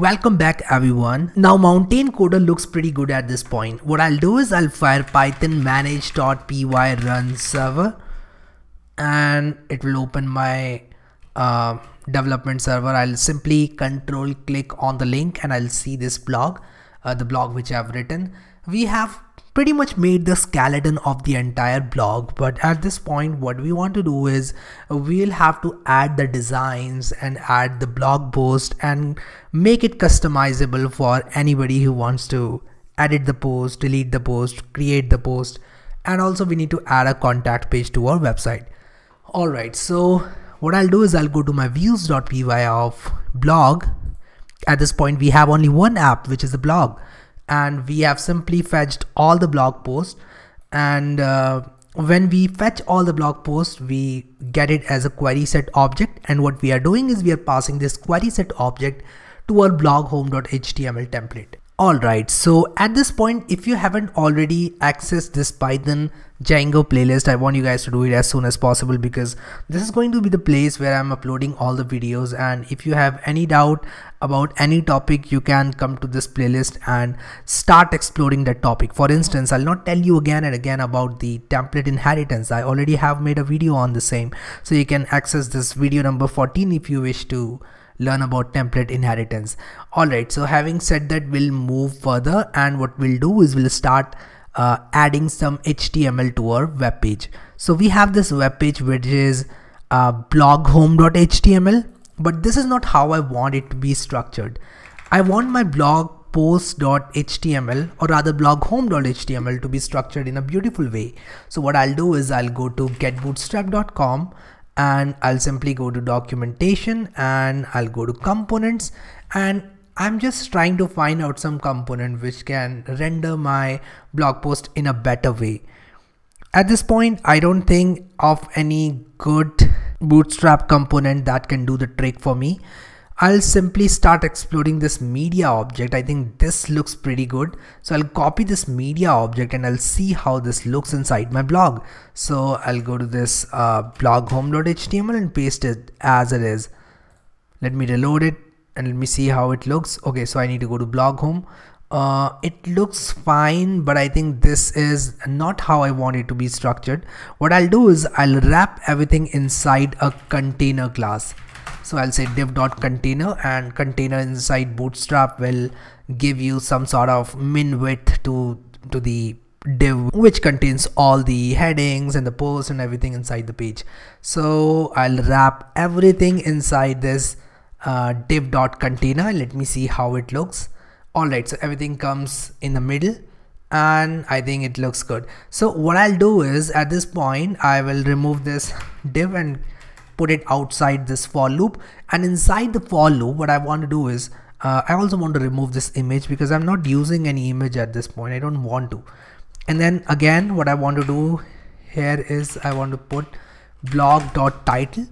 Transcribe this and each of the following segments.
Welcome back everyone. Now Mountain Coder looks pretty good at this point. What I'll do is I'll fire python manage.py run server and it will open my uh, development server. I'll simply control click on the link and I'll see this blog, uh, the blog which I've written. We have pretty much made the skeleton of the entire blog but at this point what we want to do is we'll have to add the designs and add the blog post and make it customizable for anybody who wants to edit the post delete the post create the post and also we need to add a contact page to our website alright so what I'll do is I'll go to my views.py of blog at this point we have only one app which is the blog and we have simply fetched all the blog posts and uh, when we fetch all the blog posts we get it as a query set object and what we are doing is we are passing this query set object to our blog home.html template Alright, so at this point, if you haven't already accessed this Python Django playlist, I want you guys to do it as soon as possible because this is going to be the place where I'm uploading all the videos and if you have any doubt about any topic, you can come to this playlist and start exploring that topic. For instance, I'll not tell you again and again about the template inheritance. I already have made a video on the same. So you can access this video number 14 if you wish to learn about template inheritance. Alright, so having said that, we'll move further and what we'll do is we'll start uh, adding some HTML to our web page. So we have this web page which is uh, bloghome.html, but this is not how I want it to be structured. I want my blog post.html or rather blog to be structured in a beautiful way. So what I'll do is I'll go to getbootstrap.com and I'll simply go to documentation and I'll go to components and I'm just trying to find out some component which can render my blog post in a better way. At this point, I don't think of any good bootstrap component that can do the trick for me. I'll simply start exploring this media object. I think this looks pretty good. So I'll copy this media object and I'll see how this looks inside my blog. So I'll go to this uh, blog home.html and paste it as it is. Let me reload it and let me see how it looks. Okay, so I need to go to blog home. Uh, it looks fine, but I think this is not how I want it to be structured. What I'll do is I'll wrap everything inside a container class so I'll say div dot container and container inside bootstrap will give you some sort of min width to to the div which contains all the headings and the posts and everything inside the page so I'll wrap everything inside this uh, div dot container let me see how it looks alright so everything comes in the middle and I think it looks good so what I'll do is at this point I will remove this div and put it outside this for loop and inside the for loop what I want to do is uh, I also want to remove this image because I'm not using any image at this point I don't want to and then again what I want to do here is I want to put blog.title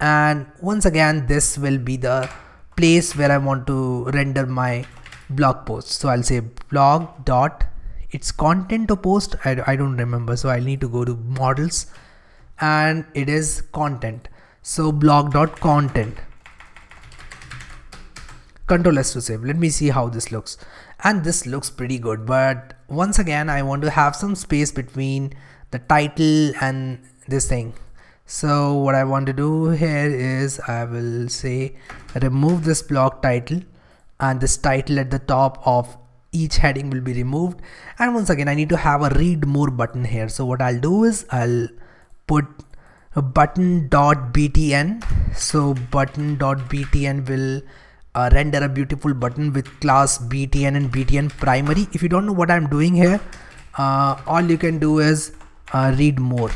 and once again this will be the place where I want to render my blog post so I'll say blog dot its content to post I, I don't remember so I need to go to models and it is content so blog dot content control s to save let me see how this looks and this looks pretty good but once again I want to have some space between the title and this thing so what I want to do here is I will say remove this blog title and this title at the top of each heading will be removed and once again I need to have a read more button here so what I'll do is I'll put button.btn so button.btn will uh, render a beautiful button with class btn and btn primary if you don't know what i'm doing here uh, all you can do is uh, read more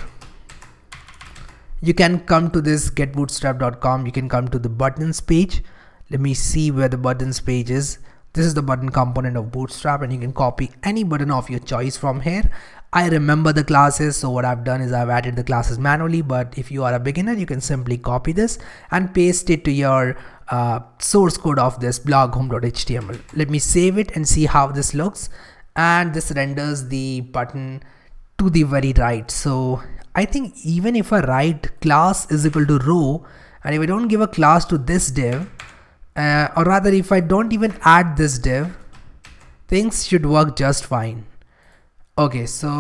you can come to this getbootstrap.com you can come to the buttons page let me see where the buttons page is this is the button component of bootstrap and you can copy any button of your choice from here I remember the classes so what I've done is I've added the classes manually but if you are a beginner you can simply copy this and paste it to your uh, source code of this blog home.html. Let me save it and see how this looks and this renders the button to the very right. So I think even if I write class is equal to row and if I don't give a class to this div uh, or rather if I don't even add this div things should work just fine okay so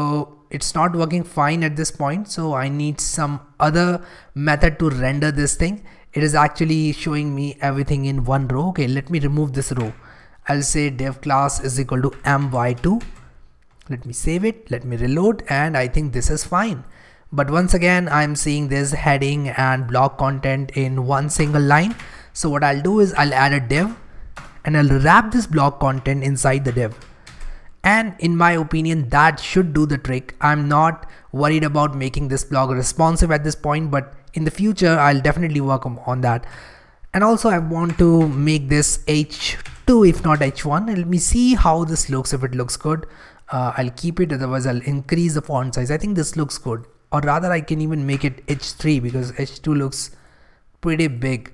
it's not working fine at this point so I need some other method to render this thing it is actually showing me everything in one row okay let me remove this row I'll say dev class is equal to my2 let me save it let me reload and I think this is fine but once again I'm seeing this heading and block content in one single line so what I'll do is I'll add a div and I'll wrap this block content inside the div and in my opinion that should do the trick i'm not worried about making this blog responsive at this point but in the future i'll definitely work on that and also i want to make this h2 if not h1 let me see how this looks if it looks good uh, i'll keep it otherwise i'll increase the font size i think this looks good or rather i can even make it h3 because h2 looks pretty big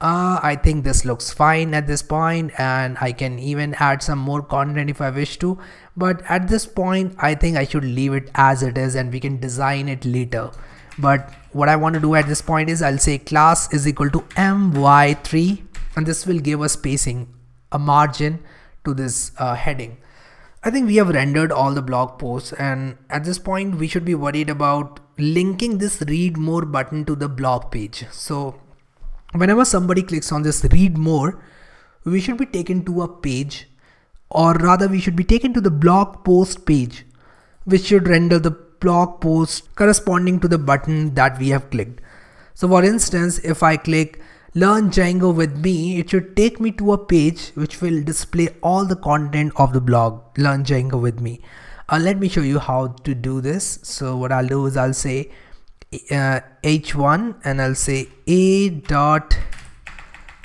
uh, I think this looks fine at this point and I can even add some more content if I wish to but at this point I think I should leave it as it is and we can design it later but what I want to do at this point is I'll say class is equal to my3 and this will give a spacing a margin to this uh, heading I think we have rendered all the blog posts and at this point we should be worried about linking this read more button to the blog page so whenever somebody clicks on this read more, we should be taken to a page or rather we should be taken to the blog post page which should render the blog post corresponding to the button that we have clicked. So for instance, if I click learn Django with me, it should take me to a page which will display all the content of the blog learn Django with me. Uh, let me show you how to do this. So what I'll do is I'll say uh, h1 and I'll say a dot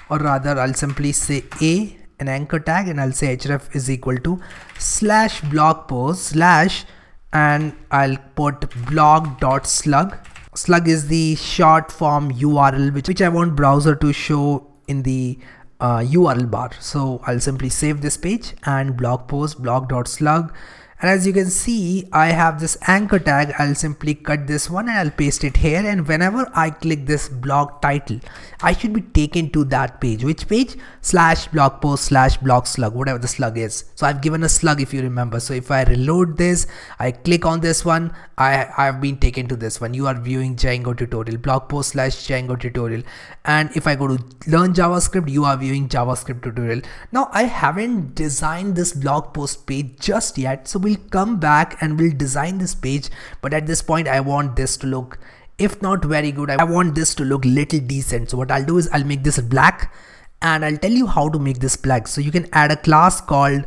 or rather I'll simply say a an anchor tag and I'll say href is equal to slash blog post slash and I'll put blog dot slug slug is the short form URL which, which I want browser to show in the uh, URL bar so I'll simply save this page and blog post blog dot slug and as you can see I have this anchor tag I'll simply cut this one and I'll paste it here and whenever I click this blog title I should be taken to that page which page slash blog post slash blog slug whatever the slug is so I've given a slug if you remember so if I reload this I click on this one I I've been taken to this one you are viewing Django tutorial blog post slash Django tutorial and if I go to learn JavaScript you are viewing JavaScript tutorial now I haven't designed this blog post page just yet so we we'll come back and we'll design this page. But at this point, I want this to look, if not very good, I want this to look little decent. So what I'll do is I'll make this black and I'll tell you how to make this black. So you can add a class called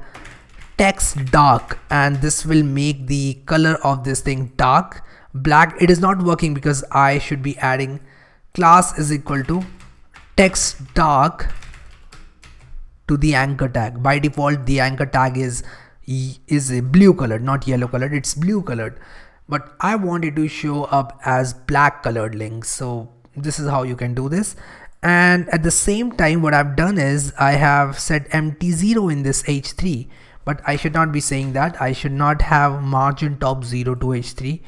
text dark and this will make the color of this thing dark black it is not working because I should be adding class is equal to text dark to the anchor tag by default the anchor tag is is a blue colored not yellow colored it's blue colored but I wanted to show up as black colored links so this is how you can do this and at the same time what I've done is I have set MT0 in this H3 but I should not be saying that I should not have margin top 0 to H3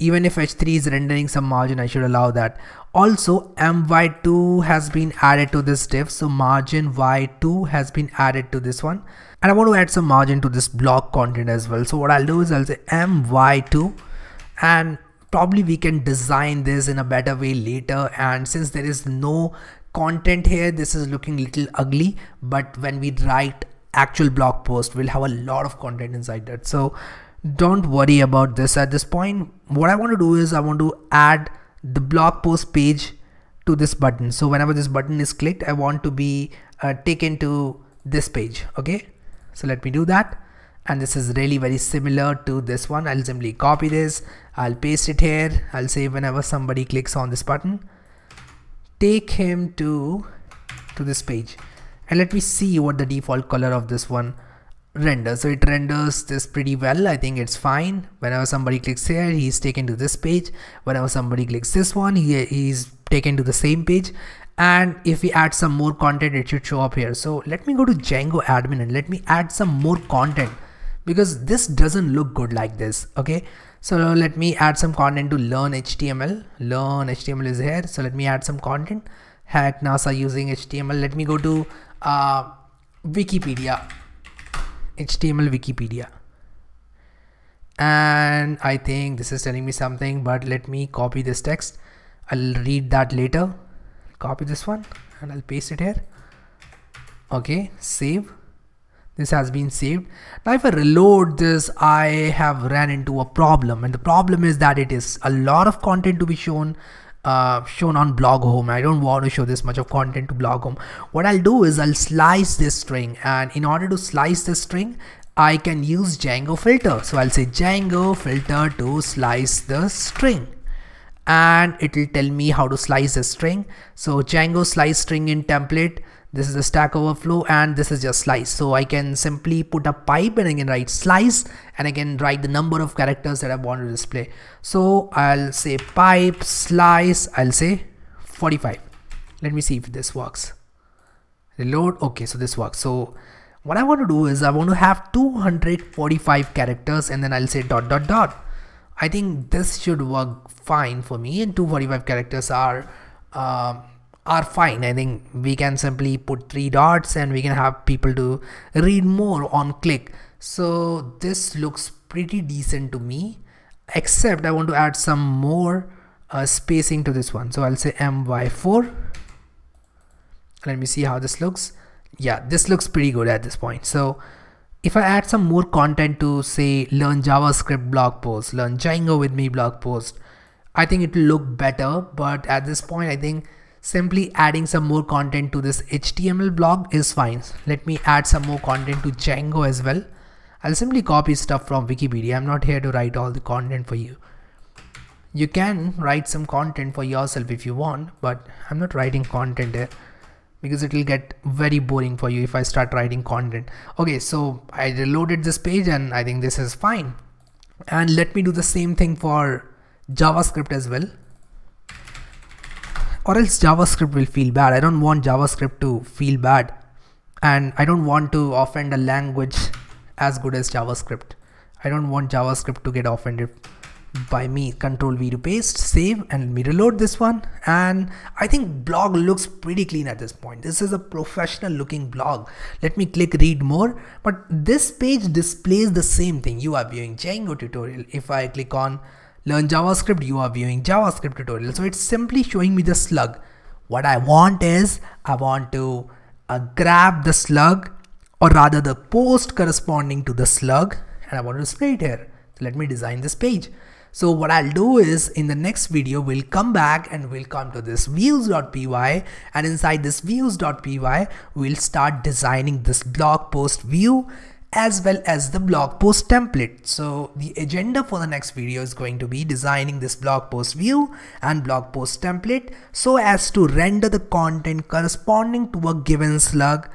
even if h3 is rendering some margin I should allow that also my2 has been added to this div so margin y2 has been added to this one and I want to add some margin to this block content as well so what I'll do is I'll say my2 and probably we can design this in a better way later and since there is no content here this is looking little ugly but when we write actual blog post we'll have a lot of content inside that so don't worry about this at this point. What I want to do is I want to add the blog post page to this button. So whenever this button is clicked, I want to be uh, taken to this page. Okay. So let me do that. And this is really very similar to this one. I'll simply copy this. I'll paste it here. I'll say whenever somebody clicks on this button, take him to, to this page. And let me see what the default color of this one render so it renders this pretty well i think it's fine whenever somebody clicks here he's taken to this page whenever somebody clicks this one he he's taken to the same page and if we add some more content it should show up here so let me go to django admin and let me add some more content because this doesn't look good like this okay so let me add some content to learn html learn html is here so let me add some content hack nasa using html let me go to uh, wikipedia HTML Wikipedia. And I think this is telling me something, but let me copy this text. I'll read that later. Copy this one and I'll paste it here. Okay, save. This has been saved. Now if I reload this, I have ran into a problem and the problem is that it is a lot of content to be shown uh, shown on blog home I don't want to show this much of content to blog home what I'll do is I'll slice this string and in order to slice this string I can use Django filter so I'll say Django filter to slice the string and it will tell me how to slice the string so Django slice string in template this is a stack overflow and this is just slice so i can simply put a pipe and i can write slice and i can write the number of characters that i want to display so i'll say pipe slice i'll say 45 let me see if this works reload okay so this works so what i want to do is i want to have 245 characters and then i'll say dot dot dot i think this should work fine for me and 245 characters are uh, are fine. I think we can simply put three dots and we can have people to read more on click. So this looks pretty decent to me, except I want to add some more uh, spacing to this one. So I'll say my4. Let me see how this looks. Yeah, this looks pretty good at this point. So if I add some more content to say learn JavaScript blog post, learn Django with me blog post, I think it will look better. But at this point, I think Simply adding some more content to this HTML blog is fine. Let me add some more content to Django as well. I'll simply copy stuff from Wikipedia. I'm not here to write all the content for you. You can write some content for yourself if you want, but I'm not writing content there because it will get very boring for you if I start writing content. Okay, so I reloaded this page and I think this is fine. And let me do the same thing for JavaScript as well or else JavaScript will feel bad. I don't want JavaScript to feel bad and I don't want to offend a language as good as JavaScript. I don't want JavaScript to get offended by me. Control V to paste, save and me reload this one. And I think blog looks pretty clean at this point. This is a professional looking blog. Let me click read more. But this page displays the same thing. You are viewing Django tutorial. If I click on learn JavaScript, you are viewing JavaScript tutorial. So it's simply showing me the slug. What I want is I want to uh, grab the slug or rather the post corresponding to the slug and I want to display it here. So let me design this page. So what I'll do is in the next video, we'll come back and we'll come to this views.py and inside this views.py, we'll start designing this blog post view as well as the blog post template. So the agenda for the next video is going to be designing this blog post view and blog post template so as to render the content corresponding to a given slug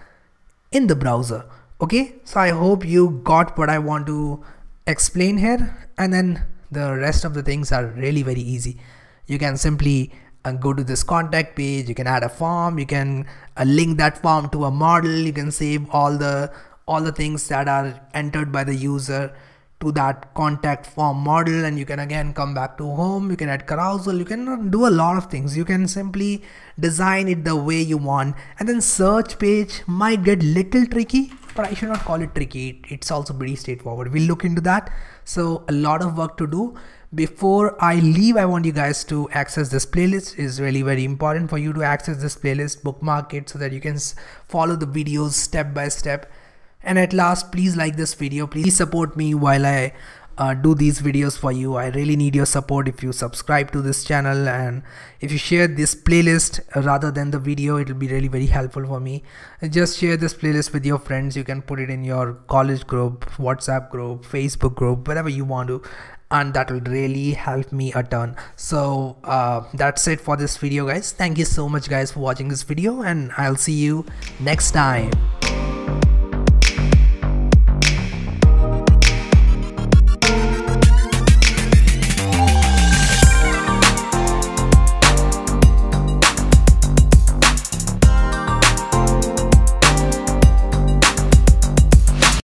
in the browser. Okay, so I hope you got what I want to explain here and then the rest of the things are really very easy. You can simply uh, go to this contact page you can add a form you can uh, link that form to a model you can save all the all the things that are entered by the user to that contact form model and you can again come back to home you can add carousel you can do a lot of things you can simply design it the way you want and then search page might get little tricky but I should not call it tricky it's also pretty straightforward we'll look into that so a lot of work to do before I leave I want you guys to access this playlist is really very important for you to access this playlist bookmark it so that you can follow the videos step by step and at last, please like this video. Please support me while I uh, do these videos for you. I really need your support if you subscribe to this channel and if you share this playlist rather than the video, it will be really very helpful for me. Just share this playlist with your friends. You can put it in your college group, WhatsApp group, Facebook group, wherever you want to and that will really help me a ton. So uh, that's it for this video guys. Thank you so much guys for watching this video and I'll see you next time.